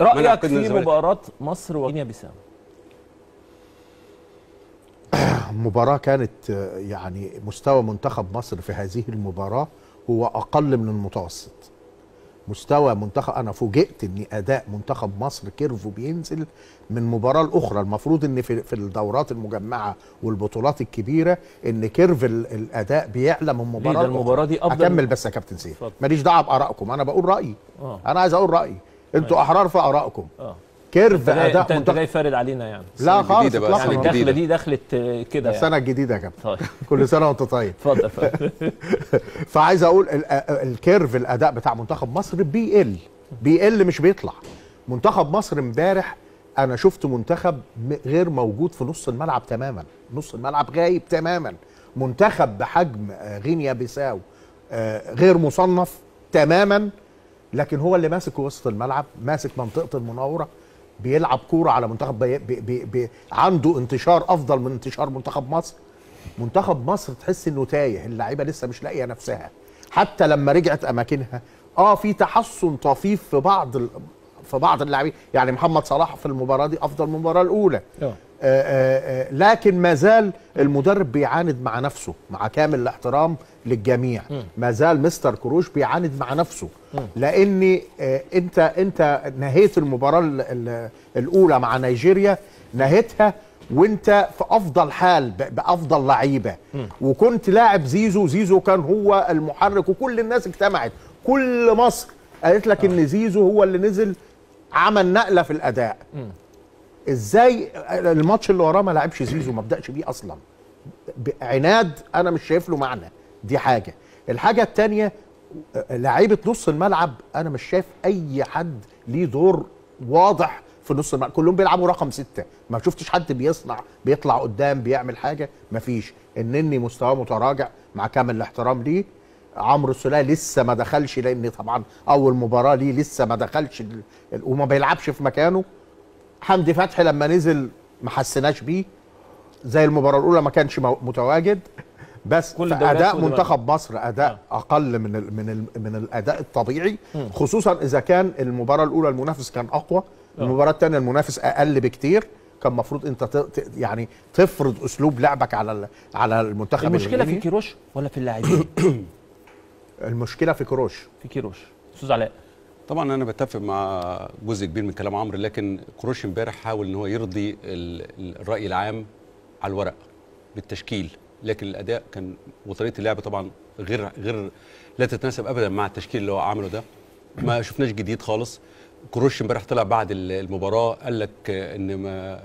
رايك في مباراه مصر وكينيا بيساو مباراه كانت يعني مستوى منتخب مصر في هذه المباراه هو اقل من المتوسط مستوى منتخب انا فوجئت ان اداء منتخب مصر كيرفو بينزل من مباراه لاخرى المفروض ان في, في الدورات المجمعه والبطولات الكبيره ان كيرف الاداء بيعلى من مباراه ليه ده المباراه دي افضل اكمل بس يا كابتن سيف ماليش دعوه بارائكم انا بقول رايي آه. انا عايز اقول رايي انتوا طيب. احرار في ارائكم اه كيرف اداء انت انت جاي فارد علينا يعني لا خالص بقى يعني الدخله دي دخلت آه، كده يعني السنه الجديده يا كابتن طيب كل سنه وانت طيب اتفضل فعايز اقول آه، آه، الكيرف الاداء بتاع منتخب مصر بيقل بيقل مش بيطلع منتخب مصر امبارح انا شفت منتخب غير موجود في نص الملعب تماما نص الملعب غايب تماما منتخب بحجم غينيا بيساو غير مصنف تماما لكن هو اللي ماسك وسط الملعب ماسك منطقه المناوره بيلعب كوره على منتخب بي بي بي عنده انتشار افضل من انتشار منتخب مصر منتخب مصر تحس انه تايه اللعيبه لسه مش لاقيه نفسها حتى لما رجعت اماكنها اه في تحسن طفيف في بعض في بعض اللاعبين يعني محمد صلاح في المباراه دي افضل من المباراه الاولى آآ آه. آآ آه، آه، لكن ما زال المدرب بيعاند مع نفسه مع كامل الاحترام للجميع ما زال مستر كروش بيعاند مع نفسه لان انت انت نهيت المباراه الاولى مع نيجيريا نهيتها وانت في افضل حال بافضل لعيبه وكنت لاعب زيزو زيزو كان هو المحرك وكل الناس اجتمعت كل مصر قالت لك ان زيزو هو اللي نزل عمل نقله في الاداء ازاي الماتش اللي وراه ما لعبش زيزو ما بداش بيه اصلا عناد انا مش شايف له معنى دي حاجه الحاجه الثانيه لعيبه نص الملعب انا مش شايف اي حد ليه دور واضح في نص الملعب كلهم بيلعبوا رقم ستة ما شفتش حد بيصنع بيطلع قدام بيعمل حاجه ما فيش النني مستواه متراجع مع كامل الاحترام ليه عمرو السوليه لسه ما دخلش لان طبعا اول مباراه ليه لسه ما دخلش وما بيلعبش في مكانه حمدي فتحي لما نزل ما حسيناش بيه زي المباراه الاولى ما كانش متواجد بس كل اداء منتخب مصر اداء آه. اقل من الـ من الـ من الاداء الطبيعي م. خصوصا اذا كان المباراه الاولى المنافس كان اقوى آه. المباراه الثانيه المنافس اقل بكتير كان المفروض انت يعني تفرض اسلوب لعبك على على المنتخب المشكله في كيروش ولا في اللاعبين المشكله في كروش في كيروش استاذ علاء طبعا انا بتفق مع جزء كبير من كلام عمرو لكن كروش امبارح حاول ان هو يرضي الراي العام على الورق بالتشكيل لكن الاداء كان وطريقه اللعب طبعا غير غير لا تتناسب ابدا مع التشكيل اللي هو عمله ده ما شفناش جديد خالص كروش امبارح طلع بعد المباراه قال لك ان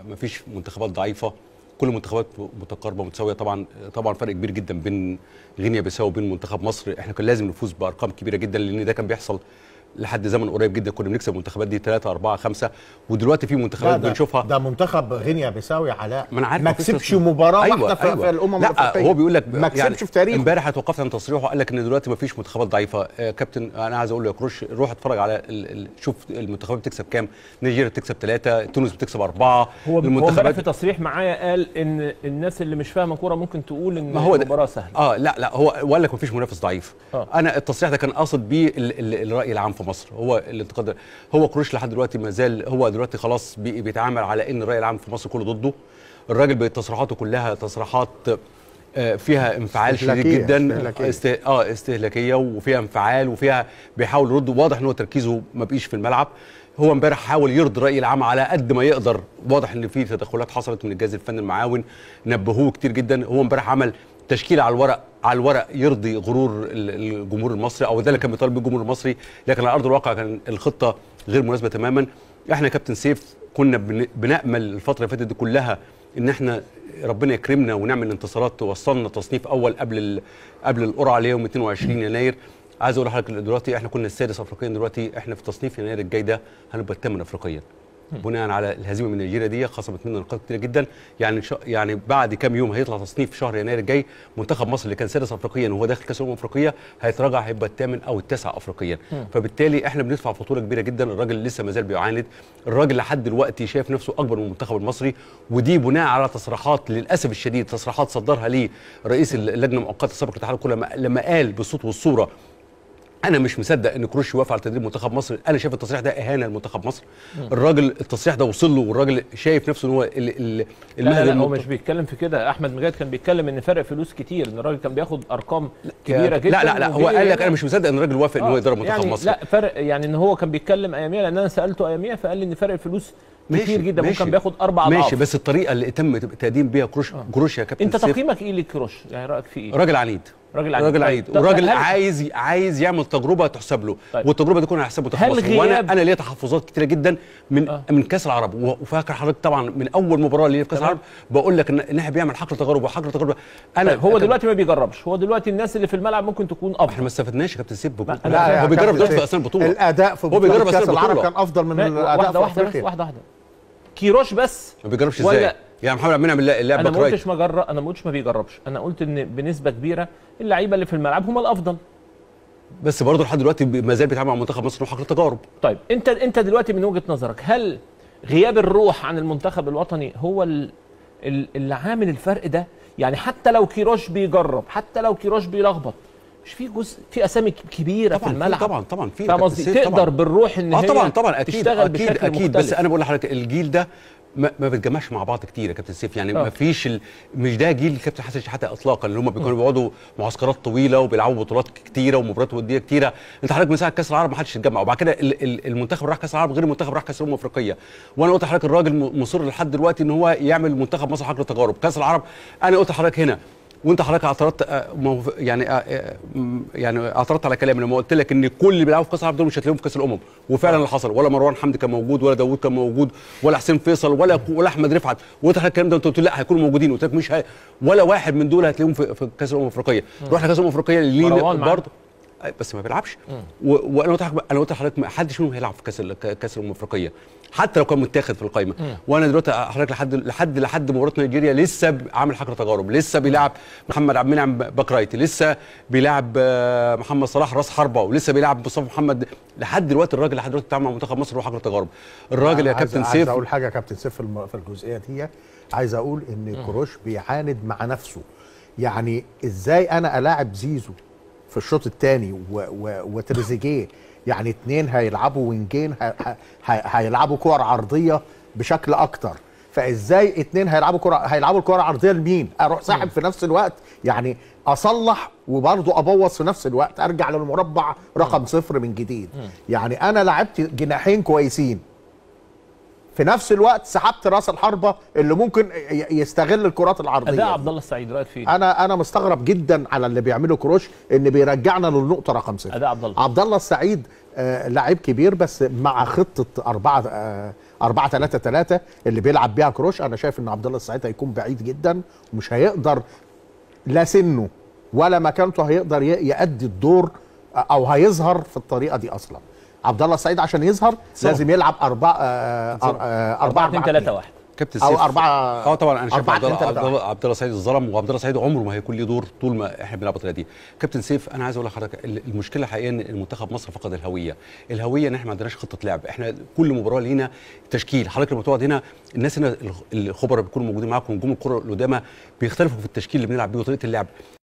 ما فيش منتخبات ضعيفه كل المنتخبات متقاربه متساويه طبعا طبعا فرق كبير جدا بين غينيا بيساو وبين منتخب مصر احنا كان لازم نفوز بارقام كبيره جدا لان ده كان بيحصل لحد زمن قريب جدا كنا بنكسب المنتخبات دي 3 4 5 ودلوقتي في منتخبات ده بنشوفها ده منتخب غينيا بيساوي علاء ما انا عارف ما كسبش مباراه أيوة واحده أيوة في الامم لا آه، الافريقيه هو بيقول لك ما كسبش يعني في تاريخه امبارح اتوقفت عن تصريحه قال لك ان دلوقتي ما فيش منتخبات ضعيفه آه كابتن انا عايز اقول له يا كروش روح اتفرج على ال ال شوف المنتخبات بتكسب كام نيجيريا بتكسب 3 تونس بتكسب 4 هو المنتخبات في تصريح معايا قال ان الناس اللي مش فاهمه كوره ممكن تقول ان المباراه سهله اه لا لا هو وقال لك ما فيش منافس ضعيف آه. انا التصريح ده كان قاصد بيه الراي العام في مصر هو الانتقاد هو كروش لحد دلوقتي ما زال هو دلوقتي خلاص بيتعامل على ان الراي العام في مصر كله ضده الراجل بتصريحاته كلها تصريحات آه، فيها انفعال شديد جدا است... اه استهلاكيه وفيها انفعال وفيها بيحاول يرد واضح ان هو تركيزه ما بقيش في الملعب هو امبارح حاول يرضي الراي العام على قد ما يقدر واضح ان في تدخلات حصلت من الجهاز الفني المعاون نبهوه كتير جدا هو امبارح عمل تشكيل على الورق على الورق يرضي غرور الجمهور المصري او ده اللي كان بيطالب الجمهور المصري لكن على ارض الواقع كان الخطه غير مناسبه تماما احنا كابتن سيف كنا بنامل الفتره اللي فاتت دي كلها ان احنا ربنا يكرمنا ونعمل انتصارات توصلنا تصنيف اول قبل قبل القرعه اللي هي يوم 22 يناير عايز اقول لحضرتك دلوقتي احنا كنا السادس افريقيا دلوقتي احنا في تصنيف يناير الجاي ده هنبقى الثامن افريقيا بناء على الهزيمه من نيجيريا دي خصمت منا نقاط كتير جدا يعني ش... يعني بعد كام يوم هيطلع تصنيف شهر يناير الجاي منتخب مصر اللي كان سادس افريقيا وهو داخل كاس الامم الافريقيه هيتراجع هيبقى الثامن او التاسع افريقيا فبالتالي احنا بندفع فاتوره كبيره جدا الراجل لسه ما زال بيعاند الراجل لحد دلوقتي شايف نفسه اكبر من المنتخب المصري ودي بناء على تصريحات للاسف الشديد تصريحات صدرها لي رئيس اللجنه المؤقته السابق لما قال بالصوت والصوره انا مش مصدق ان كروش يوافق على تدريب منتخب مصر انا شايف التصريح ده اهانه لمنتخب مصر الراجل التصريح ده وصل له والراجل شايف نفسه ان هو المهدي لا, لا, هو مش بيتكلم في كده احمد مجاد كان بيتكلم ان فرق فلوس كتير ان الراجل كان بياخد ارقام كبيره جدا لا لا لا هو قال لك انا مش مصدق ان الراجل وافق ان هو آه، يدرب منتخب يعني مصر لا فرق يعني ان هو كان بيتكلم اياميها لان انا سالته اياميها فقال لي ان فرق الفلوس كتير جدا ماشي ممكن بياخد اربع اضعاف ماشي بس الطريقه اللي تم تقديم بيها كروش آه. كروش يا كابتن انت تقييمك ايه لكروش يعني رايك في ايه راجل عنيد راجل عيد راجل عيد طيب، وراجل عايز عايز يعمل تجربه تحسب له طيب. والتجربه دي كنا هنحسبه تحفظ وانا انا ليا تحفظات كتيره جدا من آه. من كاس العرب وفاكر حضرتك طبعا من اول مباراه ليا في كاس العرب بقول لك ان احنا بيعمل حقل تجارب وحقل تجارب انا طيب. هو أكبر. دلوقتي ما بيجربش هو دلوقتي الناس اللي في الملعب ممكن تكون افضل احنا ما استفدناش يا كابتن سيب لا, هو بيجرب دلوقتي في اسامي البطوله الاداء في هو بيجرب كاس العرب كان افضل من الاداء واحده واحده واحده واحده كيروش بس ما بيجربش ازاي يعني محمد عبد المنعم اللعب انا ما قلتش ما جرب انا ما قلتش ما بيجربش انا قلت ان بنسبه كبيره اللعيبه اللي في الملعب هم الافضل بس برضه لحد دلوقتي ما زال بيتعامل مع منتخب مصر روح حقل تجارب طيب انت انت دلوقتي من وجهه نظرك هل غياب الروح عن المنتخب الوطني هو اللي عامل الفرق ده يعني حتى لو كيروش بيجرب حتى لو كيروش بيلخبط مش في جزء في اسامي كبيره في الملعب طبعا طبعا في تقدر طبعًا بالروح ان آه هي طبعا طبعا اكيد تشتغل اكيد بشكل اكيد بس انا بقول لحضرتك الجيل ده ما, ما بتجمعش مع بعض كتير يا كابتن سيف يعني آه. ما فيش ال... مش ده جيل الكابتن حسن شحاته اطلاقا اللي هم بيكونوا بيقعدوا معسكرات طويله وبيلعبوا بطولات كتيره ومباريات وديه كتيره انت حضرتك من ساعه كاس العرب ما حدش اتجمع وبعد كده المنتخب راح كاس العرب غير المنتخب راح كاس الامم الافريقيه وانا قلت لحضرتك الراجل مصر لحد دلوقتي ان هو يعمل منتخب مصر حقل تجارب كاس العرب انا قلت لحضرتك هنا وانت حضرتك اعترضت آه، يعني آه، آه، يعني اعترضت على كلامي لما قلت لك ان كل اللي بيلعبوا في كاس العالم دول مش هتلاقيهم في كاس الامم وفعلا اللي حصل ولا مروان حمدي كان موجود ولا داوود كان موجود ولا حسين فيصل ولا ولا احمد رفعت وانت الكلام ده انت قلت لا هيكونوا موجودين قلت لك مش هي ولا واحد من دول هتلاقيهم في كاس الامم الافريقيه رحنا كاس الامم الافريقيه لين برضه بس ما بيلعبش وانا قلت انا قلت لحضرتك ما حدش منهم هيلعب في كاس كاس الامم الافريقيه حتى لو كان متاخد في القائمه وانا دلوقتي حضرتك لحد لحد لحد مباراه نيجيريا لسه عامل حكره تجارب لسه بيلعب محمد عبد المنعم باكرايتي لسه بيلعب آه، محمد صلاح راس حربه ولسه بيلعب مصطفى محمد لحد دلوقتي الراجل لحد دلوقتي بتاع مع منتخب مصر هو حكر تجارب الراجل يا كابتن سيف عايز اقول حاجه يا كابتن سيف في الجزئيه دي عايز اقول ان كروش بيعاند مع نفسه يعني ازاي انا الاعب زيزو في الشوط الثاني وتريزيجيه يعني اتنين هيلعبوا وينجين هيلعبوا كور عرضيه بشكل اكتر فازاي اتنين هيلعبوا كره هيلعبوا الكره العرضيه لمين اروح ساحب في نفس الوقت يعني اصلح وبرضه ابوظ في نفس الوقت ارجع للمربع رقم صفر من جديد يعني انا لعبت جناحين كويسين في نفس الوقت سحبت راس الحربه اللي ممكن يستغل الكرات العرضيه اداء عبد الله السعيد رايك فيه انا انا مستغرب جدا على اللي بيعمله كروش ان بيرجعنا للنقطه رقم ستة اداء عبد الله عبد الله السعيد آه لعيب كبير بس مع خطه 4 أربعة 4 3 3 اللي بيلعب بيها كروش انا شايف ان عبد الله السعيد هيكون بعيد جدا ومش هيقدر لا سنه ولا مكانته هيقدر يأدي الدور آه، او هيظهر في الطريقه دي اصلا عبد الله السعيد عشان يظهر صح. لازم يلعب أربع 4 2 3 1 كابتن سيف او اربعه اه طبعا انا شايف عبد الله عبد الله سعيد الظلم وعبد الله سعيد عمره ما هيكون ليه دور طول ما احنا بنلعب بالطريقه دي كابتن سيف انا عايز اقول لحضرتك المشكله حقيقه ان المنتخب مصر فقد الهويه الهويه ان احنا ما عندناش خطه لعب احنا كل مباراه لينا تشكيل حضرتك لما تقعد هنا الناس هنا الخبراء بيكونوا موجودين معاكم نجوم الكره القدامى بيختلفوا في التشكيل اللي بنلعب بيه وطريقه اللعب